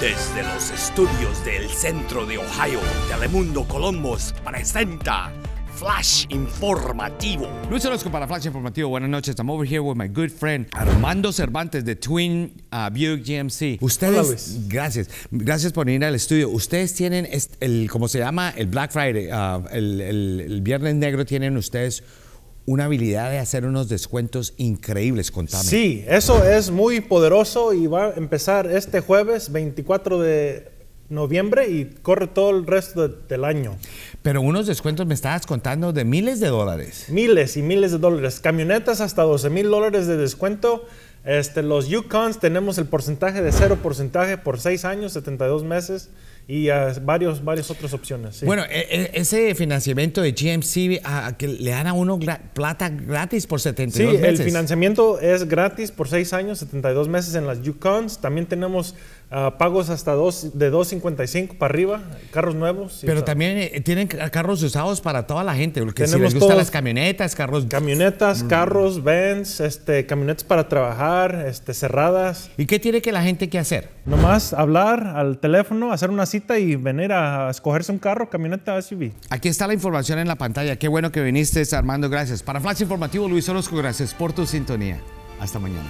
Desde los estudios del centro de Ohio, Telemundo Colombo presenta Flash Informativo. Luis Orozco para Flash Informativo. Buenas noches. I'm over here with my good friend Armando Cervantes de Twin uh, Buick GMC. Ustedes, gracias. Gracias por venir al estudio. Ustedes tienen el, ¿cómo se llama? El Black Friday, uh, el, el Viernes Negro tienen ustedes una habilidad de hacer unos descuentos increíbles, contame. Sí, eso es muy poderoso y va a empezar este jueves 24 de noviembre y corre todo el resto del año. Pero unos descuentos me estabas contando de miles de dólares. Miles y miles de dólares. Camionetas hasta 12 mil dólares de descuento. Este, los Yukons tenemos el porcentaje de cero porcentaje por 6 años, 72 meses y ah, varios, varias otras opciones. Bueno, e, e, ese financiamiento de GMC que le dan a uno plata gratis por 72 meses. Sí, el financiamiento es gratis por 6 años, 72 meses en las Yukons. También tenemos ah, pagos hasta dos, de 2.55 para arriba, carros nuevos. Pero también eh, tienen carros usados para toda la gente, tenemos si les gustan las camionetas, carros... Camionetas, mm. carros, vans, este, camionetas para trabajar este, cerradas. ¿Y qué tiene que la gente que hacer? Nomás hablar al teléfono, hacer una cita y venir a escogerse un carro, camioneta, SUV. Aquí está la información en la pantalla. Qué bueno que viniste, Armando. Gracias. Para Flash Informativo, Luis Orozco, gracias por tu sintonía. Hasta mañana.